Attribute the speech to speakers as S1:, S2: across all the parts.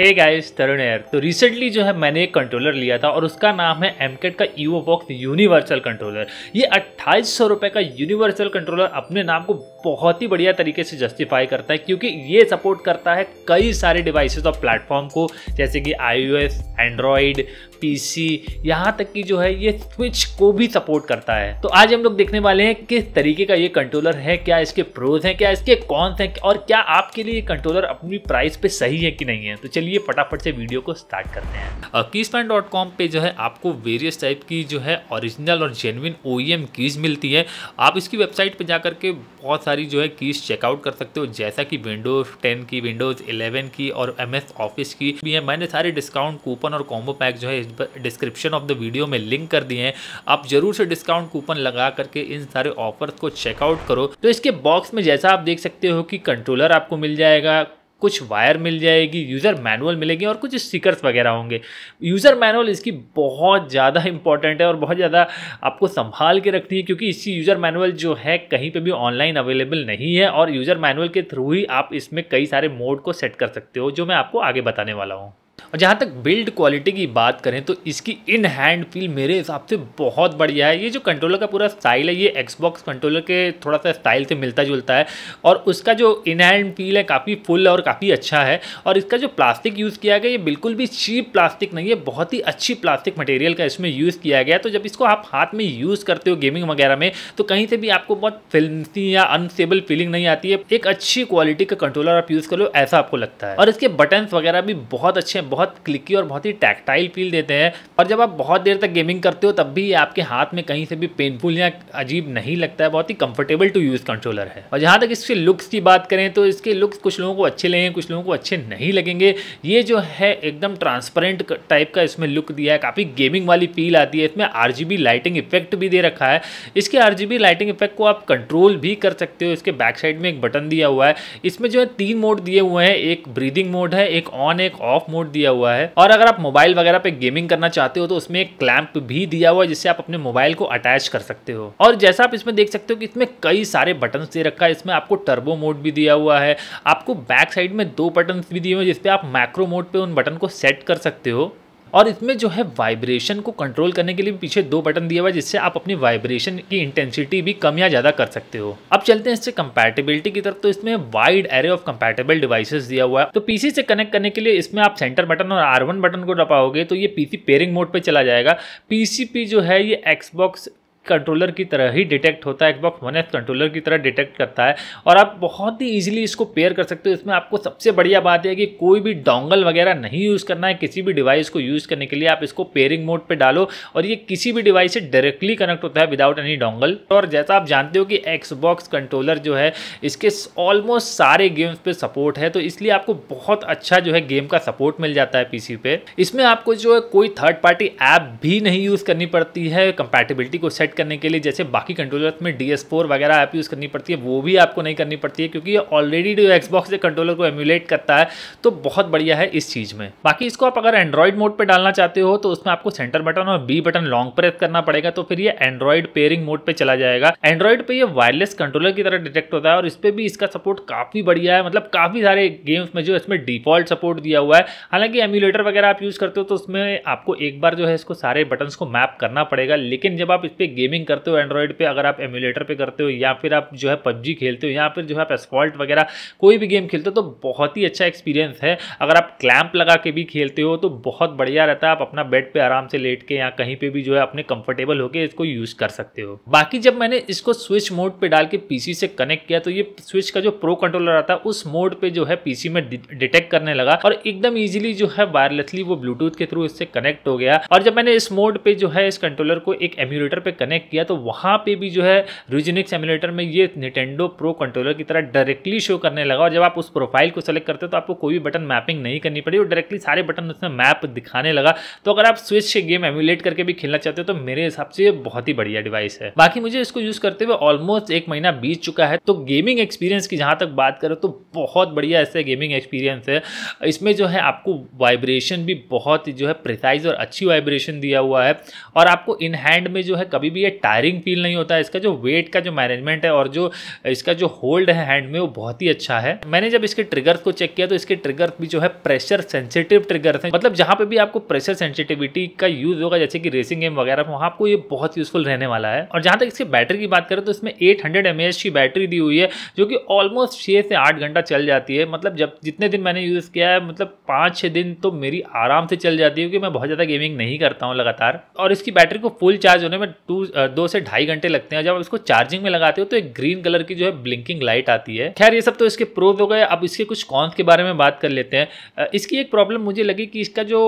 S1: hey guys Tarun here तो recently जो है मैंने एक कंट्रोलर लिया था और उसका नाम है एमकेट का बॉक्स यूनिवर्सल कंट्रोलर ये अट्ठाईस सौ रुपये का यूनिवर्सल कंट्रोलर अपने नाम को बहुत ही बढ़िया तरीके से जस्टिफाई करता है क्योंकि ये सपोर्ट करता है कई सारे डिवाइसेस और प्लेटफॉर्म को जैसे कि आई एस एंड्रॉयड पीसी यहाँ तक कि जो है ये स्विच को भी सपोर्ट करता है तो आज हम लोग देखने वाले हैं किस तरीके का ये कंट्रोलर है क्या इसके प्रोज हैं क्या इसके कॉन्स हैं और क्या आपके लिए कंट्रोलर अपनी प्राइस पे सही है कि नहीं है तो चलिए फटाफट से वीडियो को स्टार्ट करते हैं कीसपैन डॉट कॉम पे जो है आपको वेरियस टाइप की जो है ओरिजिनल और जेनविन ओ कीज मिलती है आप इसकी वेबसाइट पर जा करके बहुत सारी जो है कीज चेकआउट कर सकते हो जैसा कि विंडोज टेन की विंडोज इलेवन की और एम ऑफिस की भी है मैंने सारे डिस्काउंट कूपन और कॉम्बो पैक जो है डिस्क्रिप्शन ऑफ द वीडियो में लिंक कर दिए हैं आप जरूर से डिस्काउंट कूपन लगा करके इन सारे ऑफर्स को चेकआउट करो तो इसके बॉक्स में जैसा आप देख सकते हो कि कंट्रोलर आपको मिल जाएगा कुछ वायर मिल जाएगी यूज़र मैनुअल मिलेगी और कुछ स्टिकर्स वगैरह होंगे यूज़र मैनुअल इसकी बहुत ज़्यादा इंपॉर्टेंट है और बहुत ज़्यादा आपको संभाल के रखनी है क्योंकि इसकी यूज़र मैनुअल जो है कहीं पे भी ऑनलाइन अवेलेबल नहीं है और यूज़र मैनुअल के थ्रू ही आप इसमें कई सारे मोड को सेट कर सकते हो जो मैं आपको आगे बताने वाला हूँ और जहाँ तक बिल्ड क्वालिटी की बात करें तो इसकी इन हैंड फील मेरे हिसाब से बहुत बढ़िया है ये जो कंट्रोलर का पूरा स्टाइल है ये एक्सबॉक्स कंट्रोलर के थोड़ा सा स्टाइल से मिलता जुलता है और उसका जो इन हैंड फील है काफ़ी फुल और काफ़ी अच्छा है और इसका जो प्लास्टिक यूज़ किया गया ये बिल्कुल भी चीप प्लास्टिक नहीं है बहुत ही अच्छी प्लास्टिक मटेरियल का इसमें यूज़ किया गया तो जब इसको आप हाथ में यूज़ करते हो गेमिंग वगैरह में तो कहीं से भी आपको बहुत फिल्मी या अनस्टेबल फीलिंग नहीं आती है एक अच्छी क्वालिटी का कंट्रोलर आप यूज़ कर लो ऐसा आपको लगता है और इसके बटन्स वगैरह भी बहुत अच्छे हैं बहुत बहुत क्लिकी और बहुत ही टैक्टाइल फील देते हैं और जब आप बहुत देर तक गेमिंग करते हो तब भी आपके हाथ में कहीं से भी पेनफुल या अजीब नहीं लगता है बहुत ही कंफर्टेबल टू यूज़ कंट्रोलर है और जहाँ तक इसके लुक्स की बात करें तो इसके लुक्स कुछ लोगों को अच्छे लगे कुछ लोगों को अच्छे नहीं लगेंगे ये जो है एकदम ट्रांसपेरेंट टाइप का इसमें लुक दिया है काफ़ी गेमिंग वाली फील आती है इसमें आर लाइटिंग इफेक्ट भी दे रखा है इसके आर लाइटिंग इफेक्ट को आप कंट्रोल भी कर सकते हो इसके बैक साइड में एक बटन दिया हुआ है इसमें जो है तीन मोड दिए हुए हैं एक ब्रीदिंग मोड है एक ऑन एक ऑफ मोड दिया दिया हुआ है और अगर आप मोबाइल वगैरह पे गेमिंग करना चाहते हो तो उसमें एक क्लैंप भी दिया हुआ है जिससे आप अपने मोबाइल को अटैच कर सकते हो और जैसा आप इसमें देख सकते हो कि इसमें कई सारे बटन दे रखा है इसमें आपको टर्बो मोड भी दिया हुआ है आपको बैक साइड में दो बटन भी दिए हुए जिसपे आप मैक्रो मोड पे उन बटन को सेट कर सकते हो और इसमें जो है वाइब्रेशन को कंट्रोल करने के लिए पीछे दो बटन दिया हुआ है जिससे आप अपनी वाइब्रेशन की इंटेंसिटी भी कम या ज़्यादा कर सकते हो अब चलते हैं इससे कंपैटिबिलिटी की तरफ तो इसमें wide array of compatible devices दिया हुआ है तो पीसी से कनेक्ट करने के लिए इसमें आप सेंटर बटन और आर बटन को डपाओगे तो ये पी पेयरिंग मोड पर चला जाएगा पी जो है ये एक्सबॉक्स कंट्रोलर की तरह ही डिटेक्ट होता है एक्सबॉक्स वन एक्स कंट्रोलर की तरह डिटेक्ट करता है और आप बहुत ही ईजिली इसको पेयर कर सकते हो इसमें आपको सबसे बढ़िया बात है कि कोई भी डोंगल वगैरह नहीं यूज़ करना है किसी भी डिवाइस को यूज़ करने के लिए आप इसको पेयरिंग मोड पर पे डालो और ये किसी भी डिवाइस से डायरेक्टली कनेक्ट होता है विदाउट एनी डोंगल और जैसा आप जानते हो कि एक्सबॉक्स कंट्रोलर जो है इसके ऑलमोस्ट सारे गेम्स पर सपोर्ट है तो इसलिए आपको बहुत अच्छा जो है गेम का सपोर्ट मिल जाता है पी पे इसमें आपको जो है कोई थर्ड पार्टी ऐप भी नहीं यूज़ करनी पड़ती है कंपेटिबिलिटी को सेट सेट करने के लिए जैसे बाकी कंट्रोलर में डी वगैरह ऐप यूज़ करनी पड़ती है वो भी आपको नहीं करनी पड़ती है क्योंकि ये ऑलरेडी जो एक्सबॉक्स कंट्रोलर को एम्यूलेट करता है तो बहुत बढ़िया है इस चीज़ में बाकी इसको आप अगर एंड्रॉइड मोड पर डालना चाहते हो तो उसमें आपको सेंटर बटन और बी बटन लॉन्ग प्रेस करना पड़ेगा तो फिर ये एंड्रॉइड पेयरिंग मोड पर चला जाएगा एंड्रॉइड पर यह वायरलेस कंट्रोलर की तरह डिटेक्ट होता है और इस पर भी इसका सपोर्ट काफ़ी बढ़िया है मतलब काफ़ी सारे गेम्स में जो इसमें डिफॉल्ट सपोर्ट दिया हुआ है हालांकि एम्यूलेटर वगैरह आप यूज़ करते हो तो उसमें आपको एक बार जो है इसको सारे बटन्स को मैप करना पड़ेगा लेकिन जब आप इस पर गेमिंग करते हो एंड्रॉइड पे अगर आप एम्यूलेटर पे करते हो या फिर आप जो है पबजी खेलते हो या फिर जो है आप एस्फॉल्ट वगैरह कोई भी गेम खेलते हो तो बहुत ही अच्छा एक्सपीरियंस है अगर आप क्लैंप लगा के भी खेलते हो तो बहुत बढ़िया रहता है आप अपना बेड पर आराम से लेट के या कहीं पर भी जो है अपने कंफर्टेबल होकर इसको यूज़ कर सकते हो बाकी जब मैंने इसको स्विच मोड पर डाल के पी से कनेक्ट किया तो ये स्विच का जो प्रो कंट्रोलर आता है उस मोड पर जो है पी में डिटेक्ट करने लगा और एकदम ईजिली जो है वायरलेसली वो ब्लूटूथ के थ्रू इससे कनेक्ट हो गया और जब मैंने इस मोड पे जो है इस कंट्रोलर को एक एम्यूलेटर पे कनेक्ट कनेक्ट किया तो वहाँ पे भी जो है रीजनिक्स एमुलेटर में ये निटेंडो प्रो कंट्रोलर की तरह डायरेक्टली शो करने लगा और जब आप उस प्रोफाइल को सेलेक्ट करते हो तो आपको कोई भी बटन मैपिंग नहीं करनी पड़ी और डायरेक्टली सारे बटन उसमें मैप दिखाने लगा तो अगर आप स्विच से गेम एमुलेट करके भी खेलना चाहते हो तो मेरे हिसाब से ये बहुत ही बढ़िया डिवाइस है बाकी मुझे इसको यूज़ करते हुए ऑलमोस्ट एक महीना बीत चुका है तो गेमिंग एक्सपीरियंस की जहाँ तक बात करो तो बहुत बढ़िया ऐसे गेमिंग एक्सपीरियंस है इसमें जो है आपको वाइब्रेशन भी बहुत जो है प्रिसाइज और अच्छी वाइब्रेशन दिया हुआ है और आपको इन हैंड में जो है कभी भी भी ये टायरिंग फील नहीं होता है इसका जो वेट का जो मैनेजमेंट है और जो इसका जो होल्ड है हैंड में वो बहुत ही अच्छा है मैंने जब इसके ट्रिगर्स को चेक किया तो इसके ट्रिगर्स भी जो है प्रेशर सेंसिटिव ट्रिगर्स हैं मतलब जहाँ पर भी आपको प्रेशर सेंसिटिविटी का यूज़ होगा जैसे कि रेसिंग गेम वगैरह में वहाँ आपको ये बहुत यूज़फुल रहने वाला है और जहाँ तक इसकी बैटरी की बात करें तो इसमें एट हंड्रेड की बैटरी दी हुई है जो कि ऑलमोस्ट छः से आठ घंटा चल जाती है मतलब जब जितने दिन मैंने यूज़ किया है मतलब पाँच छः दिन तो मेरी आराम से चल जाती है क्योंकि मैं बहुत ज़्यादा गेमिंग नहीं करता हूँ लगातार और इसकी बैटरी को फुल चार्ज होने में टू दो से ढाई घंटे लगते हैं जब आप इसको चार्जिंग में लगाते हो तो एक ग्रीन कलर की जो है ब्लिंकिंग लाइट आती है खैर ये सब तो इसके प्रोज हो गए अब इसके कुछ कॉन्स के बारे में बात कर लेते हैं इसकी एक प्रॉब्लम मुझे लगी कि इसका जो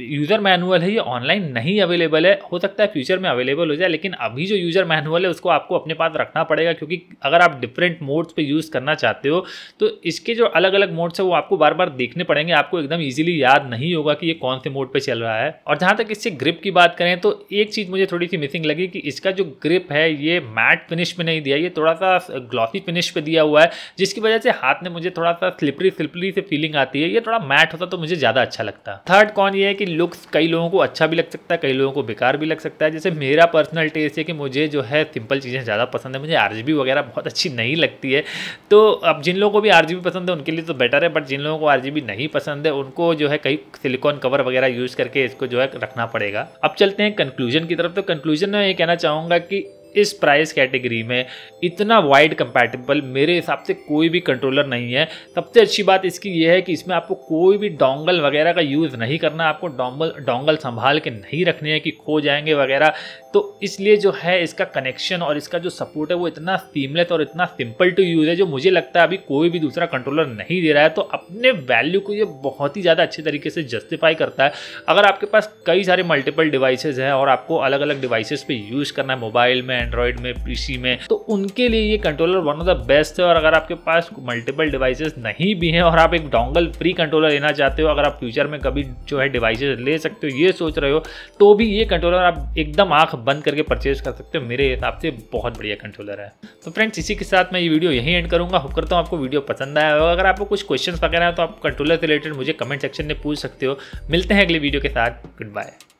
S1: यूज़र मैनुअल है ये ऑनलाइन नहीं अवेलेबल है हो सकता है फ्यूचर में अवेलेबल हो जाए लेकिन अभी जो यूज़र मैनुअल है उसको आपको अपने पास रखना पड़ेगा क्योंकि अगर आप डिफरेंट मोड्स पर यूज़ करना चाहते हो तो इसके जो अलग अलग मोड्स है वो आपको बार बार देखने पड़ेंगे आपको एकदम ईजिली याद नहीं होगा कि ये कौन से मोड पर चल रहा है और जहां तक इससे ग्रिप की बात करें तो एक चीज़ मुझे थोड़ी सी मिसिंग लगी कि इसका जो ग्रिप है ये मैट फिनिश में नहीं दिया ये थोड़ा सा ग्लॉसी फिनिश पे दिया हुआ है जिसकी वजह से हाथ में मुझे थोड़ा सा स्लिपरी स्लिपरी से फीलिंग आती है ये थोड़ा मैट होता तो मुझे ज़्यादा अच्छा लगता थर्ड कॉन ये है कि लुक्स कई लोगों को अच्छा भी लग सकता है कई लोगों को बेकार भी लग सकता है जैसे मेरा पर्सनल टेस्ट है कि मुझे जो है सिंपल चीज़ें ज़्यादा पसंद है मुझे आर वगैरह बहुत अच्छी नहीं लगती है तो अब जिन लोगों को भी आर पसंद है उनके लिए तो बेटर है बट जिन लोगों को आर नहीं पसंद है उनको जो है कई सिलिकॉन कवर वगैरह यूज़ करके इसको जो है रखना पड़ेगा अब चलते हैं कंक्लूजन की तरफ तो कंक्लूजन में ये कहना चाहूँगा कि इस प्राइस कैटेगरी में इतना वाइड कंपैटिबल मेरे हिसाब से कोई भी कंट्रोलर नहीं है सबसे अच्छी बात इसकी यह है कि इसमें आपको कोई भी डोंगल वगैरह का यूज़ नहीं करना आपको डोंगल डोंगल संभाल के नहीं रखने हैं कि खो जाएंगे वगैरह तो इसलिए जो है इसका कनेक्शन और इसका जो सपोर्ट है वो इतना सीमलेस और इतना सिंपल टू यूज़ है जो मुझे लगता है अभी कोई भी दूसरा कंट्रोलर नहीं दे रहा है तो अपने वैल्यू को ये बहुत ही ज़्यादा अच्छे तरीके से जस्टिफाई करता है अगर आपके पास कई सारे मल्टीपल डिवाइसेज हैं और आपको अलग अलग डिवाइसेज पर यूज़ करना है मोबाइल में एंड्रॉयड में पीसी में तो उनके लिए ये controller one of the best है और अगर आपके पास मल्टीपल डिवाइसेस नहीं भी हैं और आप एक डोंगल फ्री कंट्रोलर लेना चाहते हो अगर आप फ्यूचर में कभी जो है डिवाइसेज ले सकते हो ये सोच रहे हो तो भी ये कंट्रोलर आप एकदम आँख बंद करके परचेज कर सकते हो मेरे हिसाब से बहुत बढ़िया कंट्रोलर है तो फ्रेंड्स इसी के साथ मैं ये वीडियो यहीं एंड करूँगा होप करता हूँ आपको वीडियो पसंद आया होगा अगर आपको कुछ क्वेश्चन वगैरह हैं तो आप कंट्रोलर से रिलेटेड मुझे कमेंट सेक्शन में पूछ सकते हो मिलते हैं अगले वीडियो के साथ गुड बाय